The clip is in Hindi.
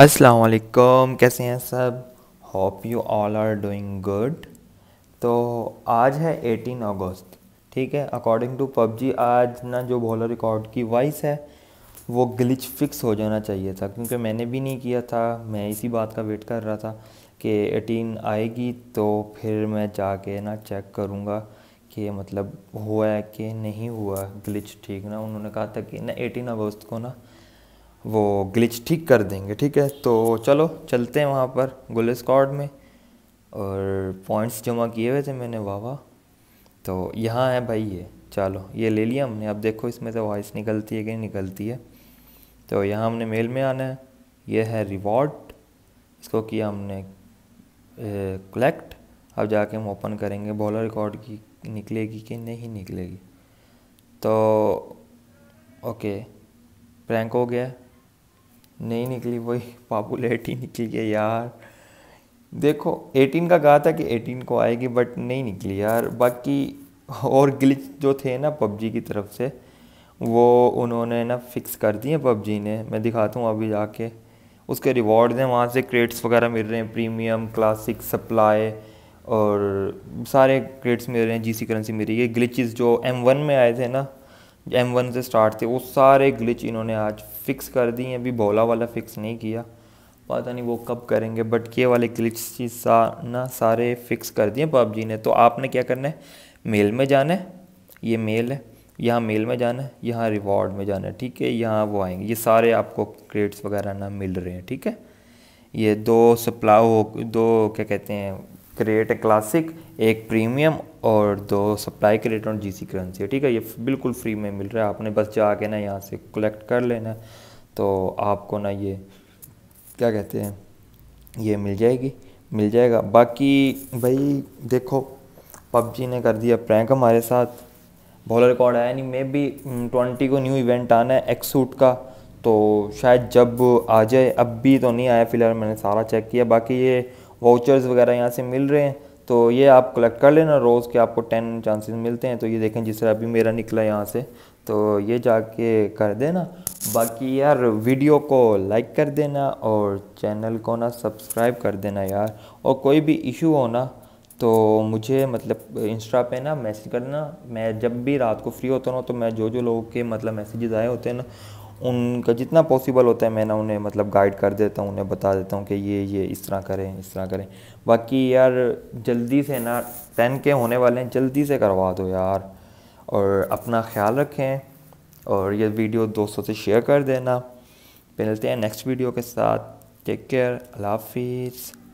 असलकम कैसे हैं सब hope you all are doing good तो आज है 18 अगस्त ठीक है अकॉर्डिंग टू पबजी आज ना जो बॉलर रिकॉर्ड की वॉइस है वो ग्लिच फिक्स हो जाना चाहिए था क्योंकि मैंने भी नहीं किया था मैं इसी बात का वेट कर रहा था कि 18 आएगी तो फिर मैं जाके ना चेक करूँगा कि मतलब हुआ है कि नहीं हुआ ग्लिच ठीक ना उन्होंने कहा था कि ना 18 अगस्त को ना वो ग्लिच ठीक कर देंगे ठीक है तो चलो चलते हैं वहाँ पर गुल स्कॉड में और पॉइंट्स जमा किए हुए थे मैंने वाह वाह तो यहाँ है भाई ये चलो ये ले लिया हमने अब देखो इसमें से वॉइस निकलती है कि नहीं निकलती है तो यहाँ हमने मेल में आना है ये है रिवॉर्ड इसको किया हमने कलेक्ट अब जाके हम ओपन करेंगे बॉलर रिकॉर्ड की निकलेगी कि नहीं निकलेगी तो ओके प्रैंक हो गया नहीं निकली वही एटीन निकली है यार देखो एटीन का कहा था कि एटीन को आएगी बट नहीं निकली यार बाकी और ग्लिच जो थे ना पबजी की तरफ से वो उन्होंने ना फिक्स कर दिए पबजी ने मैं दिखाता हूँ अभी जाके उसके रिवॉर्ड हैं वहाँ से क्रेट्स वगैरह मिल रहे हैं प्रीमियम क्लासिक सप्लाई और सारे क्रेट्स मिल रहे हैं जीसी करेंसी मिल रही है ग्लिचेस जो एम वन में आए थे ना एम वन से स्टार्ट थे वो सारे ग्लिच इन्होंने आज फिक्स कर दिए अभी भोला वाला फिक्स नहीं किया पता नहीं वो कब करेंगे बट के वाले ग्लिच सा ना सारे फिक्स कर दिए पबजी ने तो आपने क्या करना है मेल में जाना है ये मेल है यहाँ मेल में जाना है यहाँ रिवॉर्ड में जाना है ठीक है यहाँ वो आएंगे ये सारे आपको क्रेड्स वगैरह ना मिल रहे हैं ठीक है ये दो सप्लाओ दो क्या कहते हैं क्रिएट ए क्लासिक एक प्रीमियम और दो supply create G GC currency है ठीक है ये बिल्कुल फ्री में मिल रहा है आपने बस जाके ना यहाँ से कलेक्ट कर लेना है तो आपको ना ये क्या कहते हैं ये मिल जाएगी मिल जाएगा बाकी भाई देखो पबजी ने कर दिया प्रैंक हमारे साथ बॉलर रिकॉर्ड आया नहीं मे बी ट्वेंटी को न्यू इवेंट आना है सूट का तो शायद जब आ जाए अब भी तो नहीं आया फिलहाल मैंने सारा चेक किया बाकी ये वाउचर्स वगैरह यहाँ से मिल रहे हैं तो ये आप कलेक्ट कर लेना रोज़ के आपको टेन चांसेस मिलते हैं तो ये देखें जिस तरह अभी मेरा निकला यहाँ से तो ये जाके कर देना बाकी यार वीडियो को लाइक कर देना और चैनल को ना सब्सक्राइब कर देना यार और कोई भी इशू हो ना तो मुझे मतलब इंस्टा पे ना मैसेज करना मैं जब भी रात को फ्री होता ना तो मैं जो जो लोगों के मतलब मैसेजेस आए होते हैं ना उनका जितना पॉसिबल होता है मैं ना उन्हें मतलब गाइड कर देता हूँ उन्हें बता देता हूँ कि ये ये इस तरह करें इस तरह करें बाकी यार जल्दी से ना टेन के होने वाले हैं जल्दी से करवा दो यार और अपना ख्याल रखें और ये वीडियो दोस्तों से शेयर कर देना मिलते हैं नेक्स्ट वीडियो के साथ टेक केयर अल्लाह हाफिज़